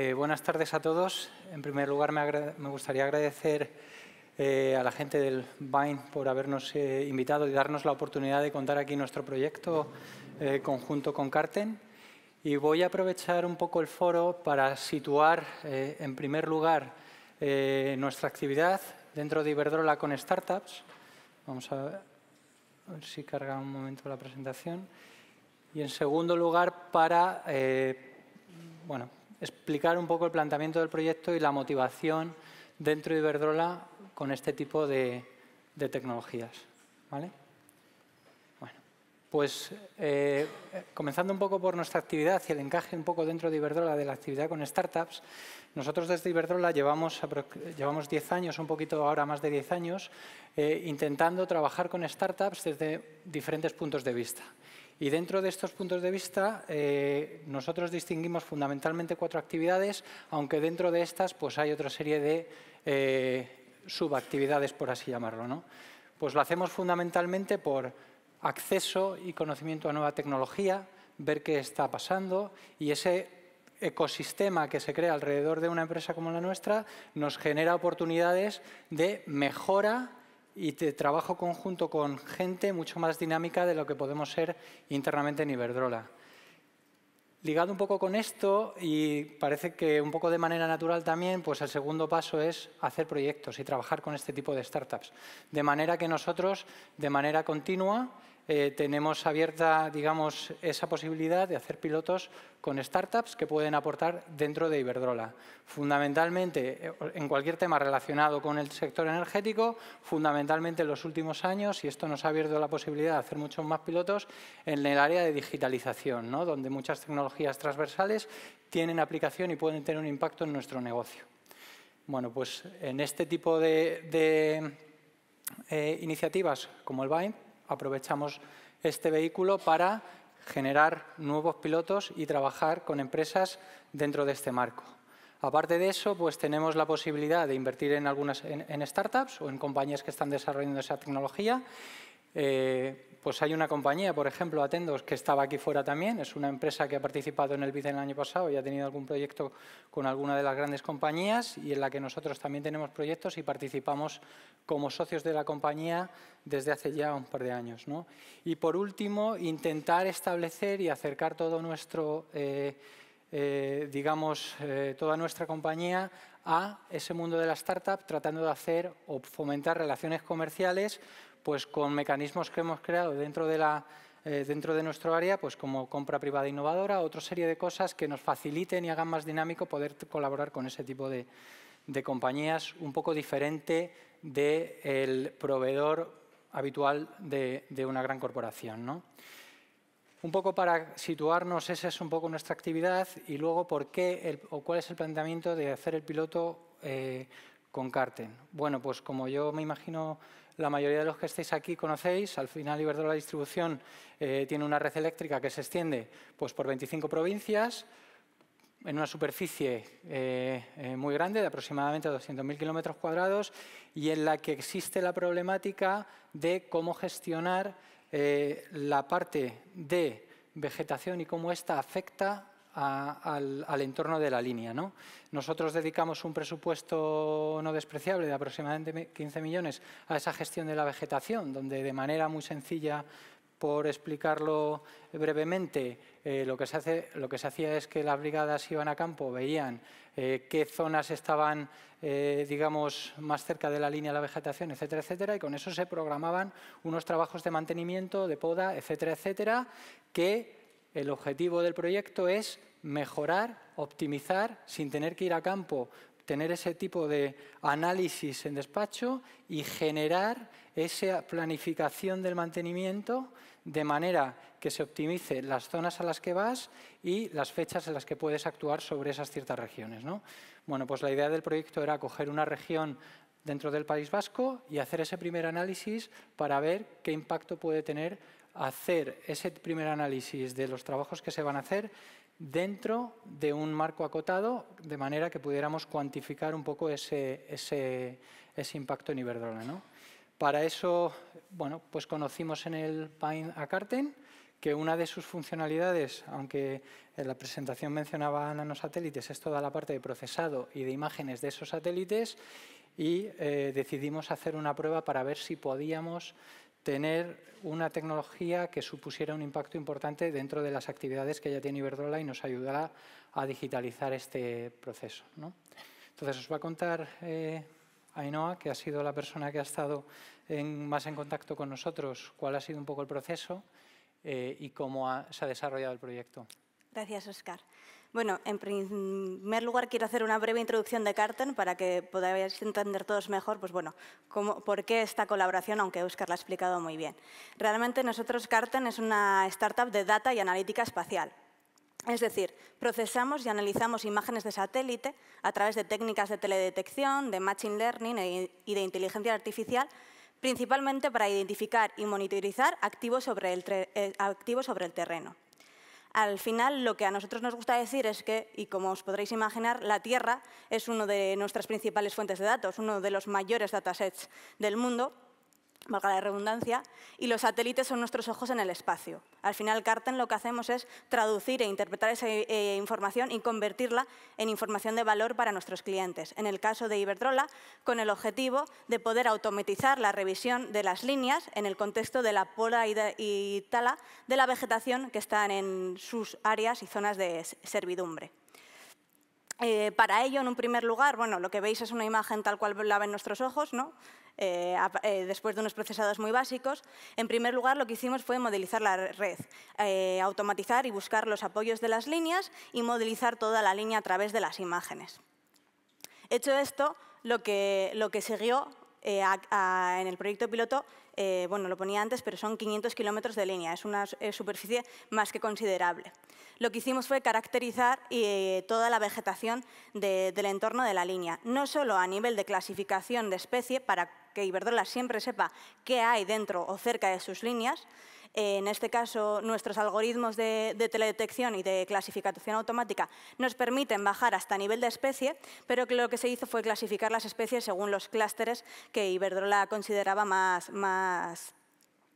Eh, buenas tardes a todos. En primer lugar, me, gustaría agradecer eh, a la gente del Vine por habernos eh, invitado y darnos la oportunidad de contar aquí nuestro proyecto conjunto con Carten. Y voy a aprovechar un poco el foro para situar, en primer lugar, nuestra actividad dentro de Iberdrola con startups. Vamos a ver, si carga un momento la presentación. Y en segundo lugar, para bueno, explicar un poco el planteamiento del proyecto y la motivación dentro de Iberdrola con este tipo de, tecnologías. ¿vale? Bueno, pues eh, comenzando un poco por nuestra actividad y el encaje un poco dentro de Iberdrola de la actividad con startups, nosotros desde Iberdrola llevamos, llevamos 10 años, un poquito ahora más de 10 años, eh, intentando trabajar con startups desde diferentes puntos de vista. Y dentro de estos puntos de vista, eh, nosotros distinguimos fundamentalmente cuatro actividades, aunque dentro de estas pues, hay otra serie de eh, subactividades, por así llamarlo. Pues lo hacemos fundamentalmente por acceso y conocimiento a nueva tecnología, ver qué está pasando y ese ecosistema que se crea alrededor de una empresa como la nuestra nos genera oportunidades de mejora y trabajo conjunto con gente mucho más dinámica de lo que podemos ser internamente en Iberdrola. Ligado un poco con esto, y parece que un poco de manera natural también, pues el segundo paso es hacer proyectos y trabajar con este tipo de startups. De manera que nosotros, de manera continua, eh, tenemos abierta, digamos, esa posibilidad de hacer pilotos con startups que pueden aportar dentro de Iberdrola. Fundamentalmente, eh, en cualquier tema relacionado con el sector energético, fundamentalmente en los últimos años, y esto nos ha abierto la posibilidad de hacer muchos más pilotos, en el área de digitalización, donde muchas tecnologías transversales tienen aplicación y pueden tener un impacto en nuestro negocio. Bueno, pues en este tipo de, eh, iniciativas como el BIME, aprovechamos este vehículo para generar nuevos pilotos y trabajar con empresas dentro de este marco. Aparte de eso, pues tenemos la posibilidad de invertir en algunas en, startups o en compañías que están desarrollando esa tecnología. Eh, pues hay una compañía, por ejemplo, Atendos, que estaba aquí fuera también, es una empresa que ha participado en el BID el año pasado y ha tenido algún proyecto con alguna de las grandes compañías y en la que nosotros también tenemos proyectos y participamos como socios de la compañía desde hace ya un par de años. Y por último, intentar establecer y acercar todo nuestro... Eh, eh, digamos, eh, toda nuestra compañía a ese mundo de la startup, tratando de hacer o fomentar relaciones comerciales pues con mecanismos que hemos creado dentro de, la, eh, dentro de nuestro área, pues como compra privada innovadora, otra serie de cosas que nos faciliten y hagan más dinámico poder colaborar con ese tipo de, compañías un poco diferente del el proveedor habitual de, una gran corporación. ¿no? Un poco para situarnos, esa es un poco nuestra actividad y luego por qué o cuál es el planteamiento de hacer el piloto eh, con Carten. Bueno, pues como yo me imagino la mayoría de los que estáis aquí conocéis. Al final la Distribución eh, tiene una red eléctrica que se extiende pues, por 25 provincias, en una superficie eh, eh, muy grande, de aproximadamente 200.000 kilómetros cuadrados, y en la que existe la problemática de cómo gestionar la parte de vegetación y cómo esta afecta al, entorno de la línea. ¿no? Nosotros dedicamos un presupuesto no despreciable de aproximadamente 15 millones a esa gestión de la vegetación, donde de manera muy sencilla, por explicarlo brevemente, eh, lo, que se hace, lo, que se hacía es que las brigadas iban a campo, veían eh, qué zonas estaban, eh, digamos, más cerca de la línea de la vegetación, etcétera, etcétera, y con eso se programaban unos trabajos de mantenimiento, de poda, etcétera, etcétera, que el objetivo del proyecto es mejorar, optimizar, sin tener que ir a campo, tener ese tipo de análisis en despacho y generar esa planificación del mantenimiento de manera que se optimice las zonas a las que vas y las fechas en las que puedes actuar sobre esas ciertas regiones. Bueno, pues la idea del proyecto era coger una región dentro del País Vasco y hacer ese primer análisis para ver qué impacto puede tener hacer ese primer análisis de los trabajos que se van a hacer dentro de un marco acotado, de manera que pudiéramos cuantificar un poco ese, impacto en Iberdrola. ¿no? Para eso, bueno, pues conocimos en el Pine a Carten que una de sus funcionalidades, aunque en la presentación mencionaba nanosatélites, es toda la parte de procesado y de imágenes de esos satélites y eh, decidimos hacer una prueba para ver si podíamos tener una tecnología que supusiera un impacto importante dentro de las actividades que ya tiene Iberdrola y nos ayudará a digitalizar este proceso. Entonces, os va a contar eh, Ainhoa, que ha sido la persona que ha estado más en contacto con nosotros, cuál ha sido un poco el proceso eh, y cómo se ha desarrollado el proyecto. Gracias, Oscar. Bueno, en primer lugar quiero hacer una breve introducción de Carten para que podáis entender todos mejor pues por qué esta colaboración, aunque Óscar la ha explicado muy bien. Realmente nosotros Carten es una startup de data y analítica espacial. Es decir, procesamos y analizamos imágenes de satélite a través de técnicas de teledetección, de machine learning e, y de inteligencia artificial, principalmente para identificar y monitorizar activos sobre el eh, terreno al final lo que a nosotros nos gusta decir es que, y como os podréis imaginar, la Tierra es una de nuestras principales fuentes de datos, uno de los mayores datasets del mundo valga la redundancia, y los satélites son nuestros ojos en el espacio. Al final, Carten lo que hacemos es traducir e interpretar esa eh, información y convertirla en información de valor para nuestros clientes. En el caso de Iberdrola, con el objetivo de poder automatizar la revisión de las líneas en el contexto de la pola y tala de la vegetación que están en sus áreas y zonas de servidumbre. Eh, para ello, en un primer lugar, bueno, lo que veis es una imagen tal cual la ven nuestros ojos, ¿no? Eh, eh, después de unos procesados muy básicos. En primer lugar, lo que hicimos fue modelizar la red, automatizar y buscar los apoyos de las líneas y modelizar toda la línea a través de las imágenes. Hecho esto, lo que, lo que siguió en el proyecto piloto eh, bueno, lo ponía antes, pero son 500 kilómetros de línea, es una eh, superficie más que considerable. Lo que hicimos fue caracterizar eh, toda la vegetación del entorno de la línea, no solo a nivel de clasificación de especie, para que Iberdrola siempre sepa qué hay dentro o cerca de sus líneas, eh, en este caso, nuestros algoritmos de, teledetección y de clasificación automática nos permiten bajar hasta nivel de especie, pero que lo que se hizo fue clasificar las especies según los clústeres que Iberdrola consideraba más,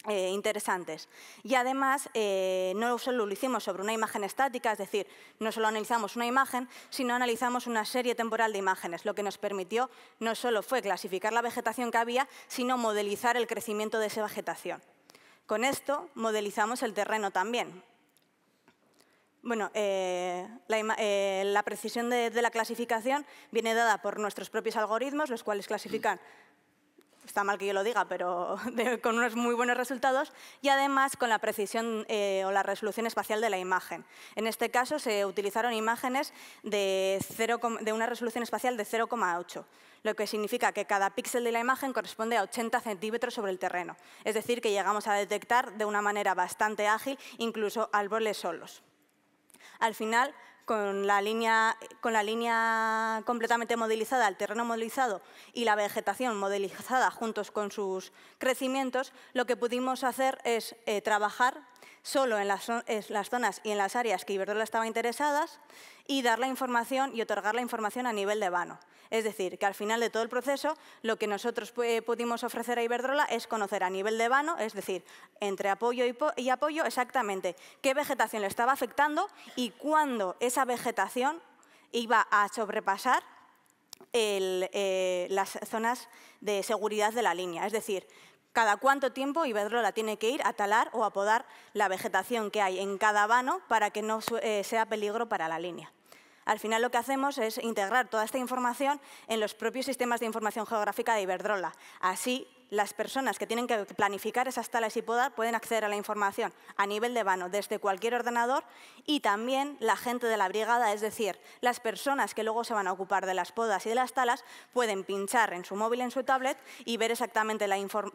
eh, interesantes. Y además, eh, no solo lo hicimos sobre una imagen estática, es decir, no solo analizamos una imagen, sino analizamos una serie temporal de imágenes, lo que nos permitió no solo fue clasificar la vegetación que había, sino modelizar el crecimiento de esa vegetación. Con esto modelizamos el terreno también. Bueno, eh, eh, la, precisión de, la clasificación viene dada por nuestros propios algoritmos, los cuales clasifican, mm. está mal que yo lo diga, pero con unos muy buenos resultados, y además con la precisión eh, o la resolución espacial de la imagen. En este caso se utilizaron imágenes de, de una resolución espacial de 0,8 lo que significa que cada píxel de la imagen corresponde a 80 centímetros sobre el terreno, es decir, que llegamos a detectar de una manera bastante ágil incluso árboles solos. Al final, con la, línea, completamente modelizada, el terreno modelizado y la vegetación modelizada juntos con sus crecimientos, lo que pudimos hacer es eh, trabajar solo en las, zonas y en las áreas que Iberdrola estaba interesadas y dar la información y otorgar la información a nivel de vano. Es decir, que al final de todo el proceso lo que nosotros eh, pudimos ofrecer a Iberdrola es conocer a nivel de vano, es decir, entre apoyo y, apoyo exactamente qué vegetación le estaba afectando y cuándo esa vegetación iba a sobrepasar eh, las zonas de seguridad de la línea. Es decir, cada cuánto tiempo Iberdrola tiene que ir a talar o a podar la vegetación que hay en cada vano para que no eh, sea peligro para la línea. Al final lo que hacemos es integrar toda esta información en los propios sistemas de información geográfica de Iberdrola. Así, las personas que tienen que planificar esas talas y podar pueden acceder a la información a nivel de vano desde cualquier ordenador y también la gente de la brigada, es decir, las personas que luego se van a ocupar de las podas y de las talas pueden pinchar en su móvil, en su tablet y ver exactamente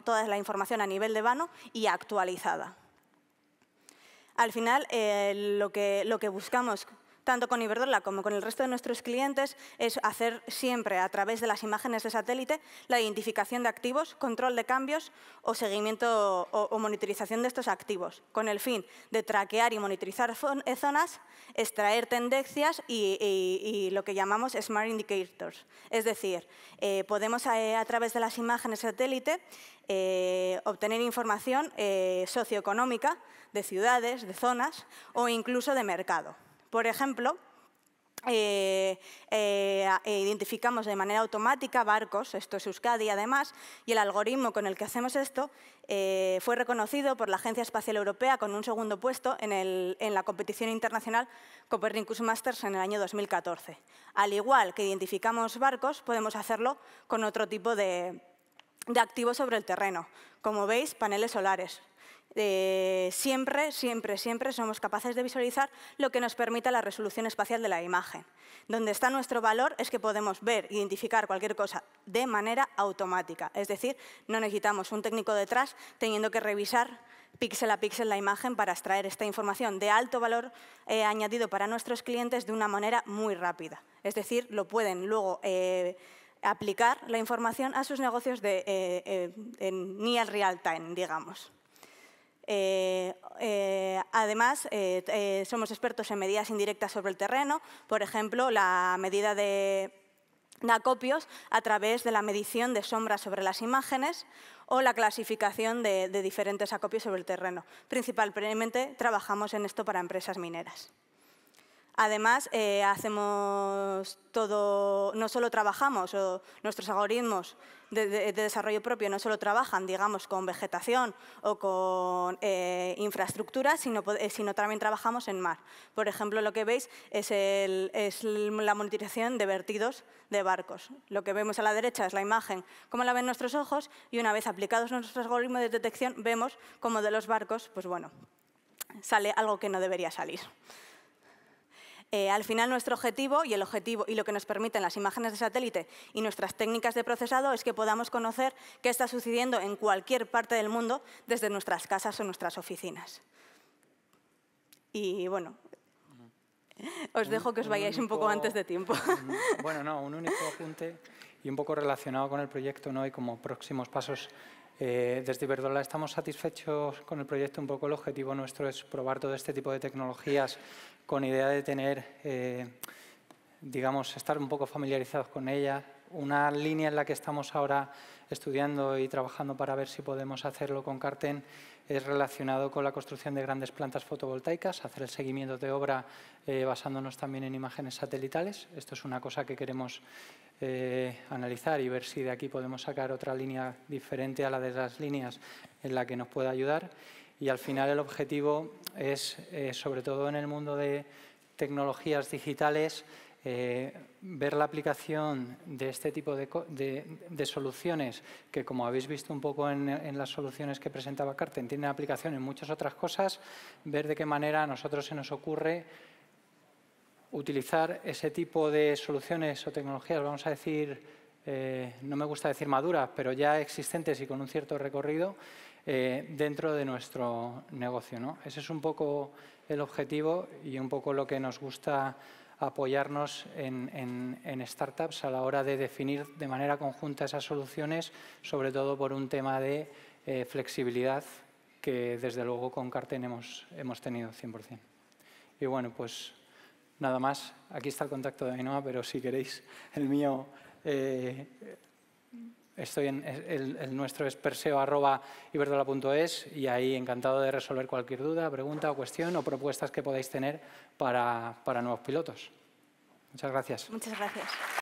toda la información a nivel de vano y actualizada. Al final, eh, lo que buscamos tanto con Iberdrola como con el resto de nuestros clientes, es hacer siempre a través de las imágenes de satélite la identificación de activos, control de cambios o seguimiento o, monitorización de estos activos, con el fin de traquear y monitorizar eh, zonas, extraer tendencias y, lo que llamamos Smart Indicators. Es decir, eh, podemos eh, a, través de las imágenes de satélite obtener información socioeconómica de ciudades, de zonas o incluso de mercado. Por ejemplo, eh, eh, eh, identificamos de manera automática barcos, esto es Euskadi además, y el algoritmo con el que hacemos esto fue reconocido por la Agencia Espacial Europea con un segundo puesto en, la competición internacional Copernicus Masters en el año 2014. Al igual que identificamos barcos, podemos hacerlo con otro tipo de activos sobre el terreno, como veis, paneles solares, siempre, siempre, siempre somos capaces de visualizar lo que nos permita la resolución espacial de la imagen. Donde está nuestro valor es que podemos ver, e identificar cualquier cosa de manera automática. Es decir, no necesitamos un técnico detrás teniendo que revisar píxel a píxel la imagen para extraer esta información de alto valor eh, añadido para nuestros clientes de una manera muy rápida. Es decir, lo pueden luego eh, aplicar la información a sus negocios de, eh, eh en real time, digamos. Eh, eh, además, eh, somos expertos en medidas indirectas sobre el terreno, por ejemplo, la medida de, acopios a través de la medición de sombras sobre las imágenes o la clasificación de diferentes acopios sobre el terreno. Principalmente trabajamos en esto para empresas mineras. Además, eh, hacemos todo, no solo trabajamos, nuestros algoritmos de, desarrollo propio no solo trabajan, digamos, con vegetación o con eh, infraestructura, eh, sino, también trabajamos en mar. Por ejemplo, lo que veis es, la monitorización de vertidos de barcos. Lo que vemos a la derecha es la imagen, como la ven nuestros ojos, y una vez aplicados nuestros algoritmos de detección, vemos cómo de los barcos, pues bueno, sale algo que no debería salir. Eh, al final nuestro objetivo y, el objetivo y lo que nos permiten las imágenes de satélite y nuestras técnicas de procesado es que podamos conocer qué está sucediendo en cualquier parte del mundo desde nuestras casas o nuestras oficinas. Y bueno, os dejo que os vayáis un, poco antes de tiempo. Bueno, no, un único apunte y un poco relacionado con el proyecto ¿no? y como próximos pasos eh, desde Iberdrola estamos satisfechos con el proyecto. Un poco el objetivo nuestro es probar todo este tipo de tecnologías con idea de tener, eh, digamos, estar un poco familiarizados con ellas. Una línea en la que estamos ahora estudiando y trabajando para ver si podemos hacerlo con Carten es relacionado con la construcción de grandes plantas fotovoltaicas, hacer el seguimiento de obra eh, basándonos también en imágenes satelitales. Esto es una cosa que queremos eh, analizar y ver si de aquí podemos sacar otra línea diferente a la de las líneas en la que nos pueda ayudar. Y al final el objetivo es, eh, sobre todo en el mundo de tecnologías digitales, eh, ver la aplicación de este tipo de, soluciones, que como habéis visto un poco en, las soluciones que presentaba Carten, tienen aplicación en muchas otras cosas, ver de qué manera a nosotros se nos ocurre utilizar ese tipo de soluciones o tecnologías, vamos a decir, eh, no me gusta decir maduras, pero ya existentes y con un cierto recorrido eh, dentro de nuestro negocio. ¿no? Ese es un poco el objetivo y un poco lo que nos gusta apoyarnos en, startups a la hora de definir de manera conjunta esas soluciones, sobre todo por un tema de eh, flexibilidad que desde luego con Carten hemos, hemos tenido 100%. Y bueno, pues nada más. Aquí está el contacto de Ainhoa, pero si queréis el mío... Eh, Estoy en, el, nuestro es y ahí encantado de resolver cualquier duda, pregunta o cuestión o propuestas que podáis tener para, para nuevos pilotos. Muchas gracias. Muchas gracias.